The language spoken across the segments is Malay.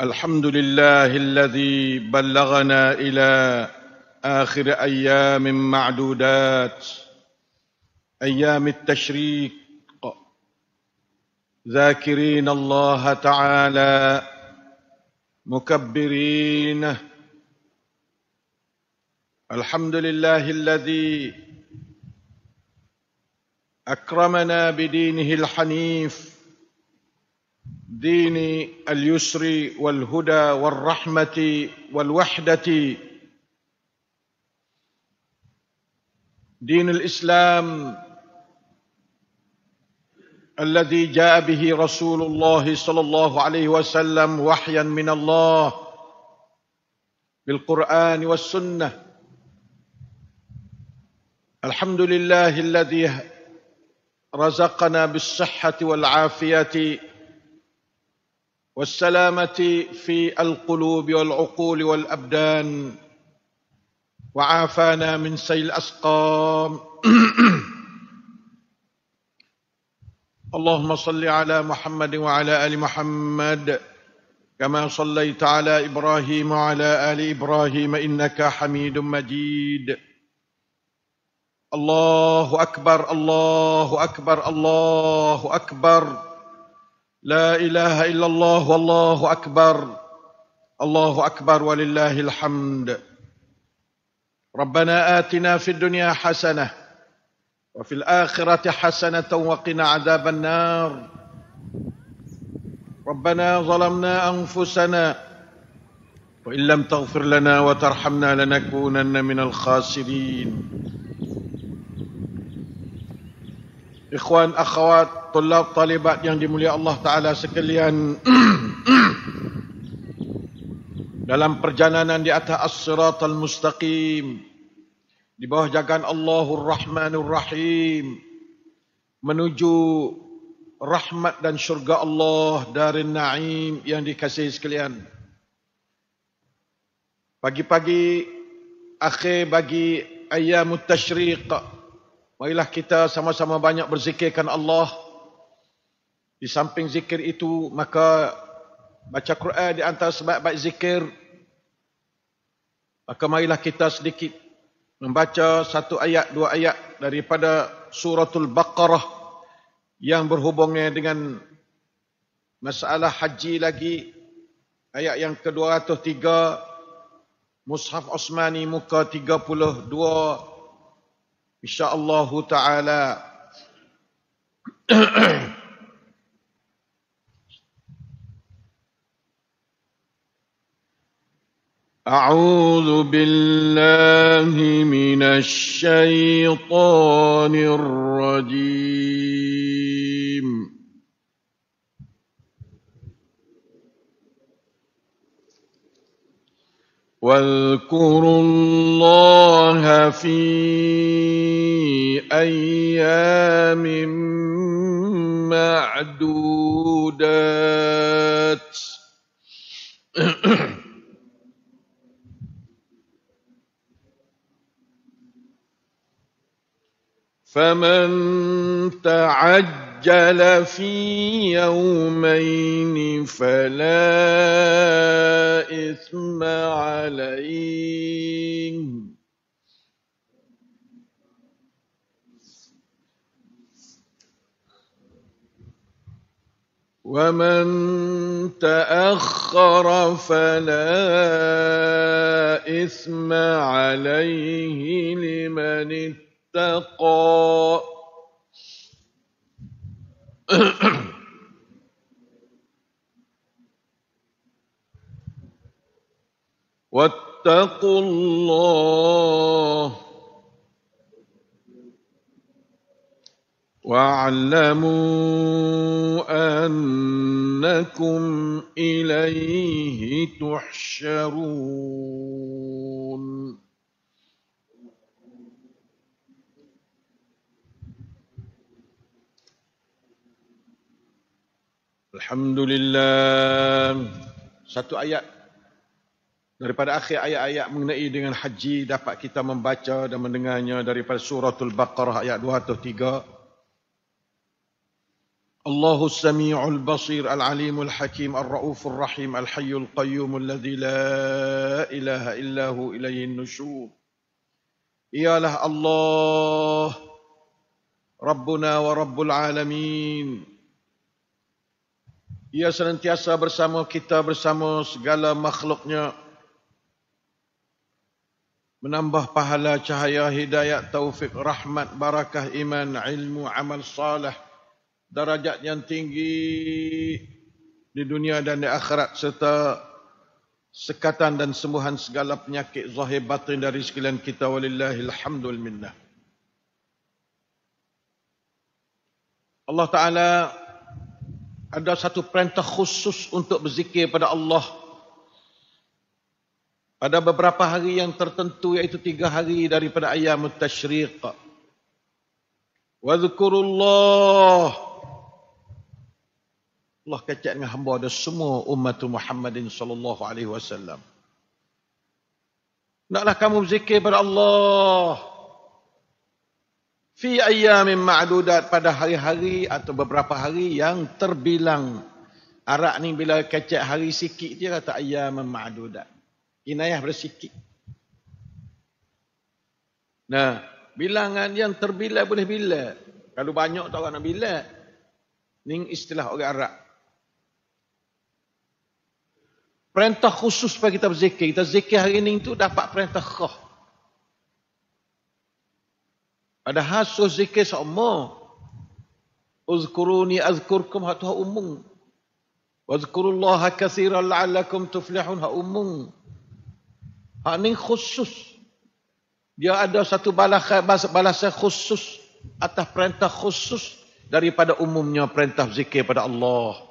الحمد لله الذي بلغنا إلى آخر أيام معدودات أيام التشريق ذاكرين الله تعالى مكبرين الحمد لله الذي أكرمنا بدينه الحنيف دين اليسر والهدى والرحمه والوحده دين الاسلام الذي جاء به رسول الله صلى الله عليه وسلم وحيا من الله بالقران والسنه الحمد لله الذي رزقنا بالصحه والعافيه والسلامه في القلوب والعقول والابدان وعافانا من سيل الاسقام اللهم صل على محمد وعلى ال محمد كما صليت على ابراهيم وعلى ال ابراهيم انك حميد مجيد الله اكبر الله اكبر الله اكبر, الله أكبر لا اله الا الله والله اكبر الله اكبر ولله الحمد ربنا اتنا في الدنيا حسنه وفي الاخره حسنه وقنا عذاب النار ربنا ظلمنا انفسنا وان لم تغفر لنا وترحمنا لنكونن من الخاسرين ikhwan akhwat tolab talibat yang dimuliakan Allah Ta'ala sekalian dalam perjalanan di atas as-siratul mustaqim di bawah jagaan Allahur Rahmanur Rahim menuju rahmat dan syurga Allah dari na'im yang dikasih sekalian pagi-pagi akhir bagi ayyamut tasyriq Marilah kita sama-sama banyak berzikirkan Allah. Di samping zikir itu, maka baca Quran di antara sebaik-baik zikir. Maka marilah kita sedikit membaca satu ayat, dua ayat daripada suratul Baqarah yang berhubungnya dengan masalah haji lagi. Ayat yang ke-203, Mushaf Osmani muka 32, إن شاء الله تعالى أعوذ بالله من الشيطان الرجيم واذكروا الله في ايام معدودات فمن تعجل عجل في يومين فلا إثم عليه ومن تأخر فلا إثم عليه لمن اتقى واتقوا الله واعلموا انكم اليه تحشرون Alhamdulillah. Satu ayat daripada akhir ayat-ayat mengenai dengan haji dapat kita membaca dan mendengarnya daripada suratul Baqarah ayat 203. Allahu Sami'ul Basir Al-Alimul Hakim Al-Ra'uf al Rahim Al-Hayyul Qayyum Alladzi la ilaha illa hu ilayhin nusyur. Ialah Allah Rabbuna wa Rabbul Alamin. Ia senantiasa bersama kita bersama segala makhluknya menambah pahala cahaya hidayah taufik rahmat barakah iman ilmu amal salih darajat yang tinggi di dunia dan di akhirat serta sekatan dan sembuhan segala penyakit zahir batin dari sekalian kita walillahi alhamdulillah Allah taala ada satu perintah khusus untuk berzikir pada Allah pada beberapa hari yang tertentu yaitu tiga hari daripada ayam tashriq wa zikrullah Allah kecek dengan hamba ada semua umat Muhammadin sallallahu alaihi wasallam Naklah kamu berzikir kepada Allah fi ayyamin ma'dudat pada hari-hari atau beberapa hari yang terbilang arak ni bila kecek hari sikit je kata ayyamin ma'dudat inayah bersikit nah bilangan yang terbilang boleh bila kalau banyak tak orang nak bila ni istilah orang arak perintah khusus bagi kita berzikir kita zikir hari ni tu dapat perintah khusus ada hasus zikir sama. Uzkuruni azkurkum hatu ha umum. Wazkurullaha kathira la'allakum tuflihun ha umum. Ha ni khusus. Dia ada satu balas balasan khusus. Atas perintah khusus. Daripada umumnya perintah zikir pada Allah.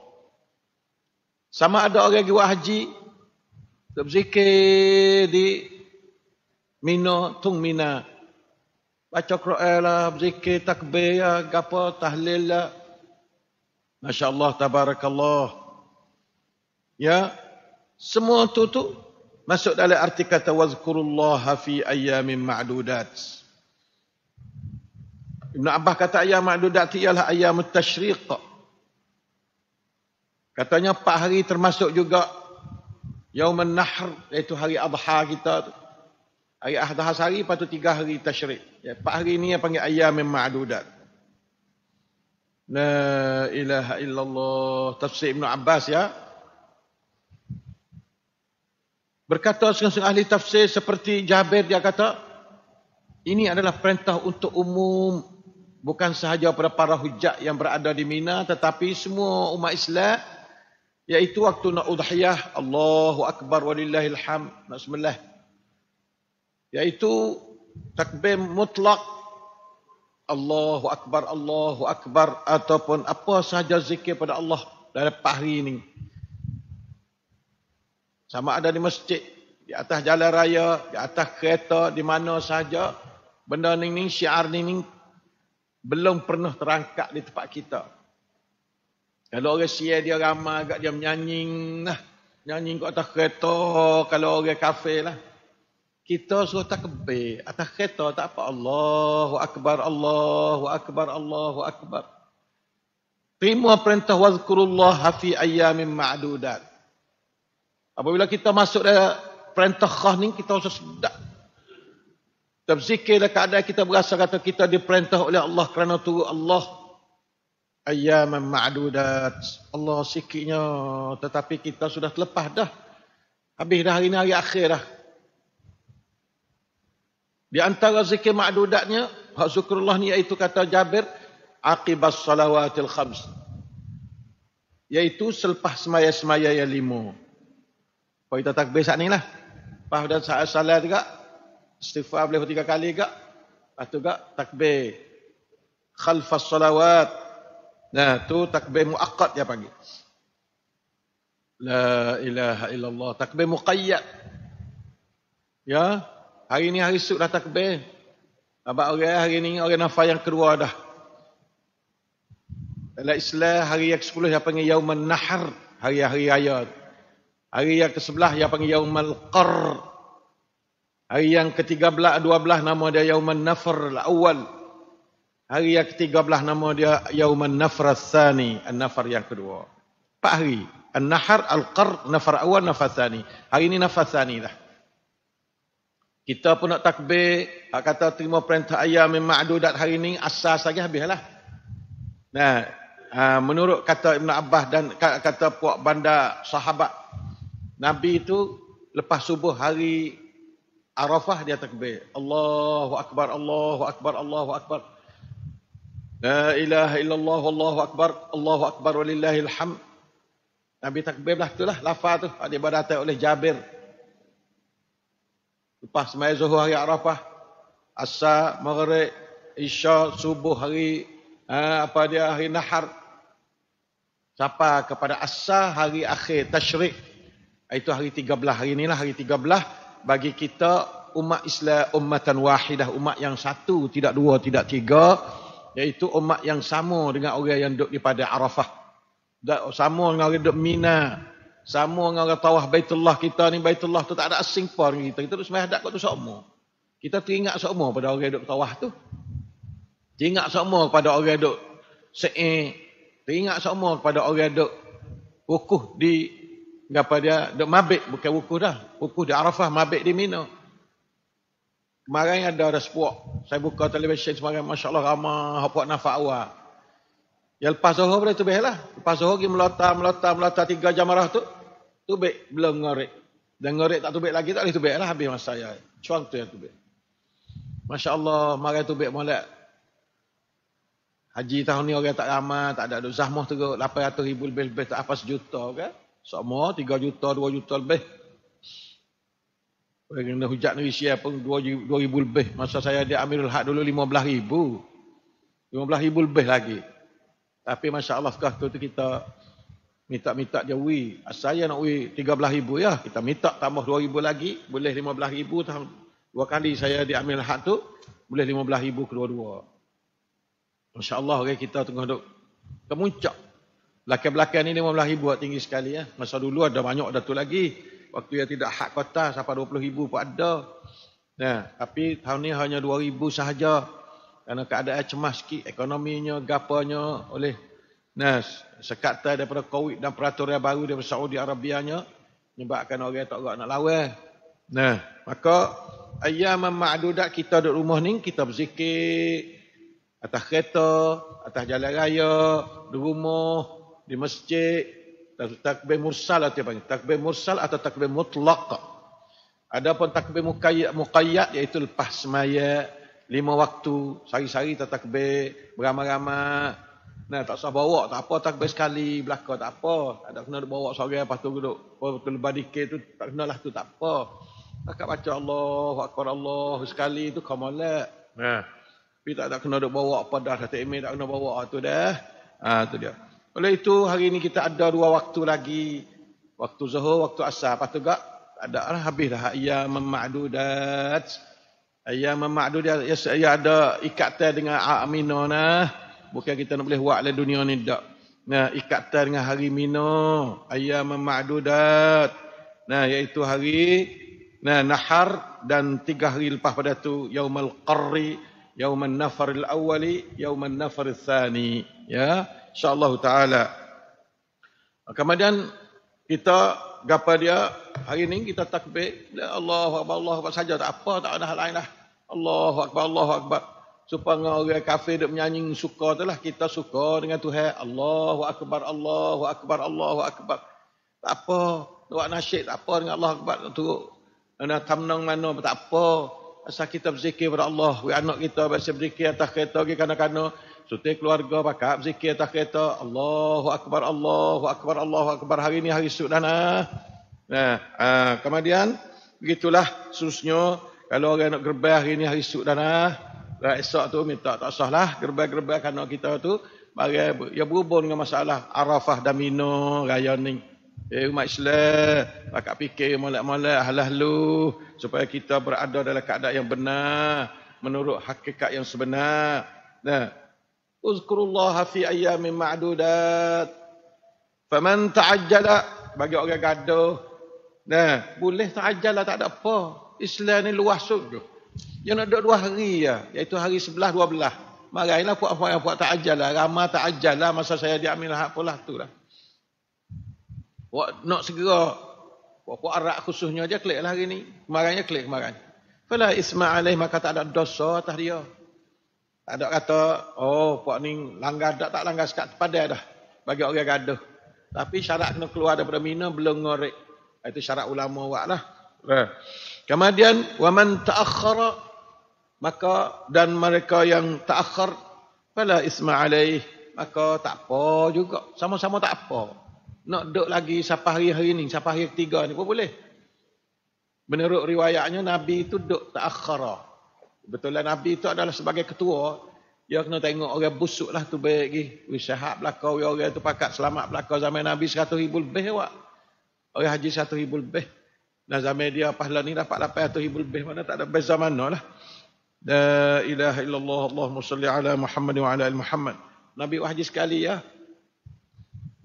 Sama ada orang yang buat haji. Zikir di Mina, Tung Mina baca Quran lah, berzikir, takbir lah, ya, gapa, tahlil lah. Ya. Masya Allah, tabarakallah. Ya, semua itu tu masuk dalam arti kata wazkurullah fi ayyamin ma'dudat. Ibn Abbas kata ayam ma'dudat ialah ayam tashriq. Katanya empat hari termasuk juga Yaumun Nahr iaitu hari Adha kita tu. Hari Ahad hari patut tiga hari tasyrik. Ya, empat hari ini yang panggil ayam yang ma'adudat. La ilaha illallah. Tafsir Ibn Abbas ya. Berkata sengseng ahli tafsir seperti Jabir dia kata. Ini adalah perintah untuk umum. Bukan sahaja pada para hujjah yang berada di Mina. Tetapi semua umat Islam. Iaitu waktu nak udhiyah. Allahu Akbar walillahilham. Nak yaitu takbir mutlak Allahu Akbar, Allahu Akbar ataupun apa sahaja zikir pada Allah dalam pahri ini. Sama ada di masjid, di atas jalan raya, di atas kereta, di mana sahaja, benda ini, ini syiar ini, belum pernah terangkat di tempat kita. Kalau orang syia dia ramai, dia menyanyi, nah, nyanyi kat atas kereta, kalau orang kafe lah kita suruh takbir atas kereta tak apa Allahu akbar Allahu akbar Allahu akbar terima perintah wazkurullah fi ayyamin ma'dudat apabila kita masuk dalam perintah khah ni kita rasa sedap kita berzikir dalam keadaan kita berasa kata kita diperintah oleh Allah kerana turut Allah ayyaman ma'dudat Allah sikitnya tetapi kita sudah terlepas dah habis dah hari ni hari akhir dah di antara zikir ma'dudatnya, hak ni iaitu kata Jabir, akibat salawatil khams. Iaitu selepas semaya-semaya yang lima. Kau kita tak besak ni lah. Lepas dah saat salat juga, istighfar boleh tiga kali juga. Lepas tu juga takbir. Khalfas salawat. Nah, tu takbir mu'akad dia panggil. La ilaha illallah. Takbir muqayyad. Ya, Hari ni hari esok ke takbir. Nampak orang hari ni orang nafah yang kedua dah. Dalam Islam hari yang ke-10 dia panggil Yauman Nahar. Hari-hari raya. Hari yang ke-11 dia panggil Yauman Qar. Hari yang ke-13, 12 nama dia Yauman Nafar al lah, awal, Hari yang ke-13 nama dia Yauman Nafar al-thani. Al-Nafar yang kedua. Empat hari. Al-Nahar, Al-Qar, Nafar awal, Nafar thani. Hari ini Nafar thani dah. Kita pun nak takbir, hak kata terima perintah ayah memang memakdudat hari ini, asal saja habislah. Nah, ha, menurut kata Ibn Abbas dan kata puak bandar sahabat, Nabi itu lepas subuh hari Arafah dia takbir. Allahu Akbar, Allahu Akbar, Allahu Akbar. La ilaha illallah, Allahu Akbar, Allahu Akbar, walillahilham. Nabi takbir lah itulah, lafaz itu. Dia berdata oleh Jabir. Lepas semai zuhur hari Arafah. Asar, Maghrib, Isya, Subuh hari ha, apa dia hari Nahar. Sapa kepada Asar hari akhir Tashrik. Itu hari 13. Hari inilah hari 13 bagi kita umat Islam ummatan wahidah umat yang satu tidak dua tidak tiga iaitu umat yang sama dengan orang yang duduk di pada Arafah sama dengan orang yang duduk Mina sama dengan orang tawah Baitullah kita ni, Baitullah tu tak ada asing pun kita. Kita duduk sembah hadap kat tu semua Kita teringat semua pada orang yang duduk tawah tu. Teringat semua pada orang yang duduk se'i. Teringat semua pada orang yang duduk wukuh di apa dia, duduk mabik, bukan wukuh dah. Wukuh di Arafah, mabik di mino, Kemarin ada ada sepuak. Saya buka televisyen semarin, Masya Allah ramah, apa nafak awak. Ya lepas zuhur boleh tu lah. Lepas zuhur pergi melotar, melotar, melotar tiga jamarah tu. Tubik belum ngorek. Dan ngorek tak tubik lagi tak boleh tubik lah habis masa saya. Cuang tu yang tubik. Masya Allah, marah tubik molek. Haji tahun ni orang tak ramai, tak ada duk zahmah tu. 800 ribu lebih-lebih tak apa sejuta kan. Semua tiga juta, dua juta lebih. Kena hujat ni isi apa, dua ribu lebih. Masa saya dia Amirul Haq dulu lima belah ribu. lima belah ribu lebih lagi. Tapi Masya Allah, sekarang tu kita minta-minta dia we ah, saya nak we 13 ribu ya kita minta tambah 2 ribu lagi boleh 15 ribu dua kali saya diambil hak tu boleh 15 ribu kedua-dua Masya Allah okay, kita tengah duduk kemuncak belakang-belakang ni 15 ribu tinggi sekali ya masa dulu ada banyak datu lagi waktu yang tidak hak kota sampai 20 ribu pun ada nah, tapi tahun ni hanya 2 ribu sahaja kerana keadaan cemas sikit ekonominya gapanya oleh Nah, sekata daripada COVID dan peraturan baru daripada Saudi Arabianya menyebabkan orang tak nak lawan. Nah, maka ayam ma'dudat kita duduk rumah ni kita berzikir atas kereta, atas jalan raya, di rumah, di masjid, tak takbir mursal atau lah, apa takbir mursal atau takbir mutlaq. Adapun takbir muqayyad muqayyad iaitu lepas semaya lima waktu sehari-hari tak takbir beramai-ramai Nah, tak usah bawa, tak apa, tak best sekali belakang, tak apa. Tak ada kena bawa seorang, lepas tu duduk, betul badikir tu, tak kena lah tu, tak apa. Takat baca Allah, wakar Allah, sekali tu, kau on lah. Nah. Tapi tak ada kena nak bawa apa dah, satu email nak kena bawa tu dah. Ha, tu dia. Oleh itu, hari ini kita ada dua waktu lagi. Waktu zuhur, waktu asar. Lepas tu tak, tak ada lah, habis dah. Ayam memakdudat. Ayam memakdudat, ya, ya, ada ikatan dengan Aminah. Nah. Bukan kita nak boleh buat dalam dunia ni tak. Nah, ikatan dengan hari mino ayam ma'dudat. Nah, iaitu hari nah Nahar dan tiga hari lepas pada tu Yaumul Qarri, Yaumun Nafaril Awwali, Yaumun Nafaril Tsani, ya. insya taala. Kemudian kita gapa dia hari ini kita takbir, Allahu Akbar, Allahu Akbar saja tak apa, tak ada hal lain lah. Allahu Akbar, Allahu Akbar supaya orang kafir duk menyanyi suka tu lah kita suka dengan Tuhan Allahu akbar Allahu akbar Allahu akbar tak apa buat nasyid tak apa dengan Allah akbar tu ana tamnang mana tak apa asal kita berzikir kepada Allah we anak kita biasa berzikir atas kereta ke kanak-kanak sutik keluarga pakak berzikir atas kereta Allahu akbar Allahu akbar Allahu akbar hari ini hari sudah nah nah ha, kemudian begitulah seterusnya kalau orang nak gerbah hari ini hari sudah nah Raisak tu minta tak sahlah gerbang-gerbang kanak kita tu bagi ya berhubung dengan masalah Arafah dan Mino raya ni. Eh umat Islam, pakak fikir molek-molek halah lu supaya kita berada dalam keadaan yang benar menurut hakikat yang sebenar. Nah. Uzkurullah fi ayyamin ma'dudat. Faman ta'ajjala bagi orang gaduh. Nah, boleh ta'ajjala tak ada apa. Islam ni luas sungguh. Dia nak duduk dua hari ya, iaitu hari sebelah dua belah. Marailah puak puak puak tak ajal lah, ramah tak ajal lah masa saya diambil hak pola tu lah. Puak nak segera, puak puak arak khususnya aja klik lah hari ni. Kemarannya klik kemarin. Fala isma'alaih maka tak ada dosa atas dia. Tak ada kata, oh puak ni langgar tak, tak langgar sekat padai dah. Bagi orang gaduh. Tapi syarat nak keluar daripada mina belum ngorek. Itu syarat ulama buat lah. Ha. Kemudian waman ta'akhara maka dan mereka yang taakhir fala isma alaih maka tak apa juga sama-sama tak apa nak duduk lagi sampai hari-hari ni sampai hari ketiga ni pun boleh menurut riwayatnya nabi itu duduk taakhir. betul lah nabi itu adalah sebagai ketua dia kena tengok orang busuk lah tu baik lagi wis sehat belaka orang tu pakat selamat belaka zaman nabi 100 ribu lebih awak orang haji 100 ribu lebih dan zaman dia pahala ni dapat 800 ribu lebih mana tak ada best zaman lah. La ilaha illallah Allah salli ala Muhammad wa ala al Muhammad. Nabi wahji sekali ya.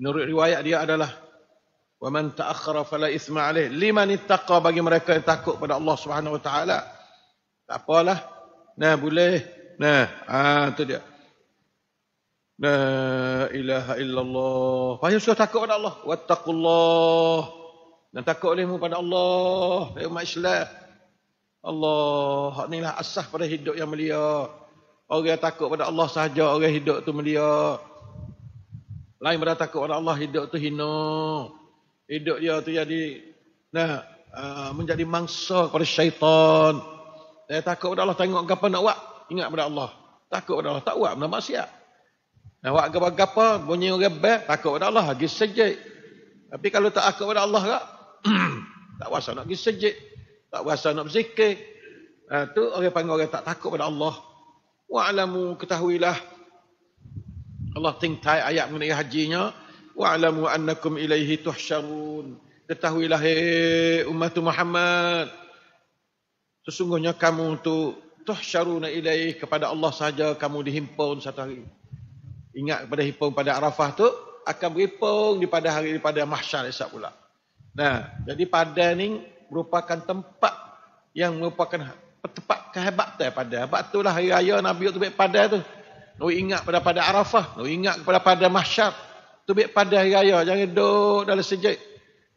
Menurut riwayat dia adalah wa man ta'akhkhara fala isma alaih. Liman ittaqa bagi mereka yang takut pada Allah Subhanahu wa taala. Tak apalah. Nah boleh. Nah, ah tu dia. La ilaha illallah. Payah suruh takut pada Allah. Wattaqullah. Dan takut olehmu pada Allah. Ya umat Islam. Allah. Inilah asah pada hidup yang mulia. Orang yang takut pada Allah sahaja. Orang hidup tu mulia. Lain pada takut pada Allah. Hidup tu hina. Hidup dia tu jadi. Nah, ah, menjadi mangsa kepada syaitan. Dia takut pada Allah. Tengok kapan nak buat. Ingat pada Allah. Takut pada Allah. Tak buat. Benda maksiat. Nak buat gapa-gapa. Bunyi orang bel. Takut pada Allah. Lagi sejik. Tapi kalau tak takut pada Allah tak. Tak rasa nak pergi sejik. Tak rasa nak berzikir. Ha, tu orang panggil orang tak takut pada Allah. Wa'alamu ketahuilah. Allah tingkai ayat mengenai hajinya. Wa'alamu annakum ilaihi tuhsyarun. Ketahuilah hei umat Muhammad. Sesungguhnya kamu tu tuhsyaruna ilaih kepada Allah saja kamu dihimpun satu hari. Ingat pada himpun pada Arafah tu akan berhimpun di pada hari di pada mahsyar esok pula. Nah, jadi pada ni merupakan tempat yang merupakan ha, tempat kehebatan pada. Sebab itulah hari raya Nabi tu baik pada tu. Nak ingat pada pada Arafah, nak ingat kepada pada mahsyar. Tu baik pada hari raya, jangan duduk dalam sejid.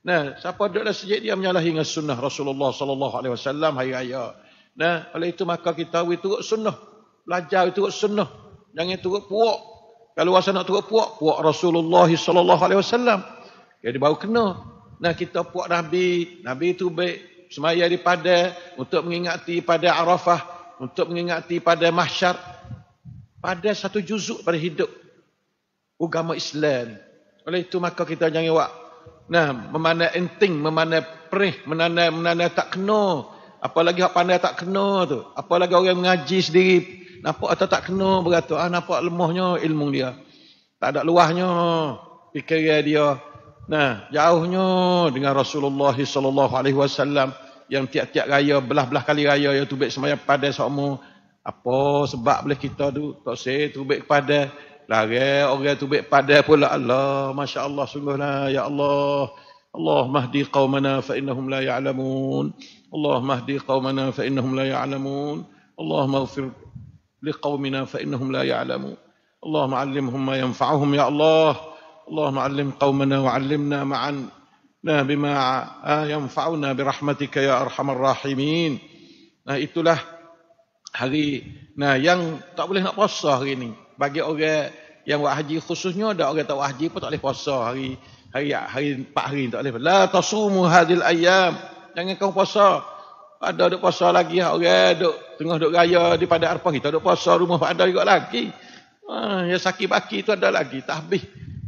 Nah, siapa duduk dalam sejid dia menyalahi dengan sunnah Rasulullah sallallahu alaihi wasallam hari raya. Nah, oleh itu maka kita we turut sunnah. Belajar turut sunnah. Jangan turut puak. Kalau rasa nak turut puak, puak Rasulullah sallallahu alaihi wasallam. Jadi baru kena. Nah kita puak Nabi, Nabi itu baik semaya di pada untuk mengingati pada Arafah, untuk mengingati pada mahsyar. Pada satu juzuk pada hidup agama Islam. Oleh itu maka kita jangan wak. Nah, memana enting, memana perih, menana menana tak kena. Apalagi hak pandai tak kena tu. Apalagi orang yang mengaji sendiri nampak atau tak kena beratur. Ah nampak lemahnya ilmu dia. Tak ada luahnya fikiran dia. Nah, jauhnya dengan Rasulullah sallallahu alaihi wasallam yang tiap-tiap raya belah-belah kali raya ya tubik semaya pada sokmu. Apa sebab boleh kita tu tak se tubik pada lare orang tubik pada pula Allah, masya-Allah sungguhlah ya Allah. Allah mahdi qaumana fa innahum la ya'lamun. Allah mahdi qaumana fa innahum la ya'lamun. Allah maghfir liqaumina fa innahum la ya'lamun. Allah ma'allimhum ma yanfa'uhum ya Allah. Allah اللهم علم قومنا وعلمنا معا بما ينفعنا برحمتك يا ارحم الراحمين nah itulah hari nah yang tak boleh nak puasa hari ni bagi orang yang buat khususnya ada orang tak buat pun tak boleh puasa hari hari ya hari pak hari tak boleh lah tak tasumu hadil ayam yang kau puasa ada duk puasa lagi orang duk tengah duk gaya di pada arpa kita duk puasa rumah pada juga lagi ah yang sakit baki tu ada lagi tahbih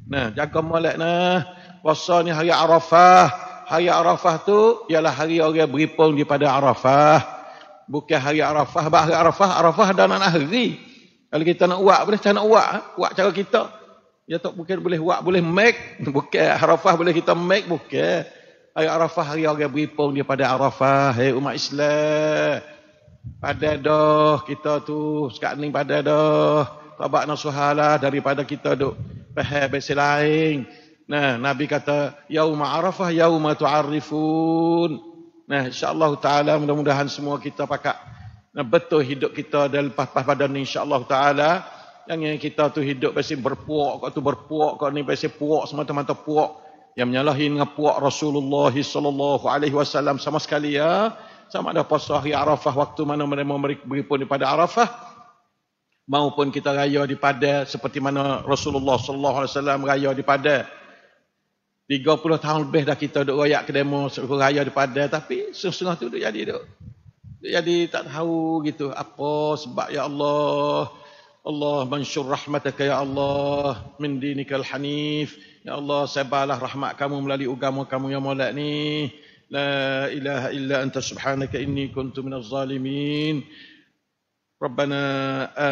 Nah, jaga molek nah. Puasa ni hari Arafah. Hari Arafah tu ialah hari orang beripung daripada Arafah. Bukan hari Arafah, bah hari Arafah, Arafah dan anak hari. Kalau kita nak uak, boleh kita nak uak, ah. uak cara kita. Ya tak mungkin boleh uak, boleh make, bukan Arafah boleh kita make, bukan. Hari Arafah hari orang beripung daripada Arafah, hai hey, umat Islam. Pada dah kita tu sekarang ni pada dah tabak nasuhalah daripada kita duk pahal besi lain. Nah, Nabi kata, Yauma arafah, yauma tu'arifun. Nah, insyaAllah ta'ala mudah-mudahan semua kita pakai nah, betul hidup kita dan lepas-lepas badan ni insyaAllah ta'ala. Yang yang kita tu hidup pasti berpuak, kau tu berpuak, kau ni pasti puak, semata-mata puak. Yang menyalahi dengan puak Rasulullah SAW sama sekali ya. Sama ada puasa hari Arafah waktu mana mereka beri pun daripada Arafah maupun kita raya di Padang seperti mana Rasulullah sallallahu alaihi wasallam raya di Padang. 30 tahun lebih dah kita duk royak ke demo raya di Padang tapi sesungguh tu duk jadi duk. duk. jadi tak tahu gitu apa sebab ya Allah Allah mansyur rahmataka ya Allah min dinikal hanif ya Allah sebalah rahmat kamu melalui agama kamu yang Maulana ni la ilaha illa anta subhanaka inni kuntu minaz zalimin ربنا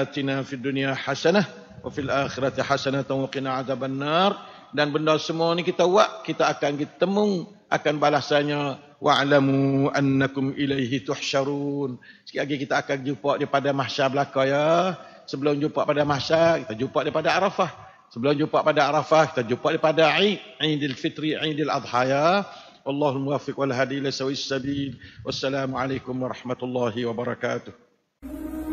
آتنا في الدنيا حسنة وفي الآخرة حسنة وقنا عذاب النار dan benda semua ni kita buat kita akan ketemu akan balasannya wa'lamu annakum ilaihi tuhsyarun sekali lagi kita akan jumpa di pada mahsyar belaka ya sebelum jumpa pada mahsyar kita jumpa daripada arafah sebelum jumpa pada arafah kita jumpa daripada id idul fitri idul adha ya Allah muwaffiq wal hadi ila sawi sabil wassalamu alaikum warahmatullahi wabarakatuh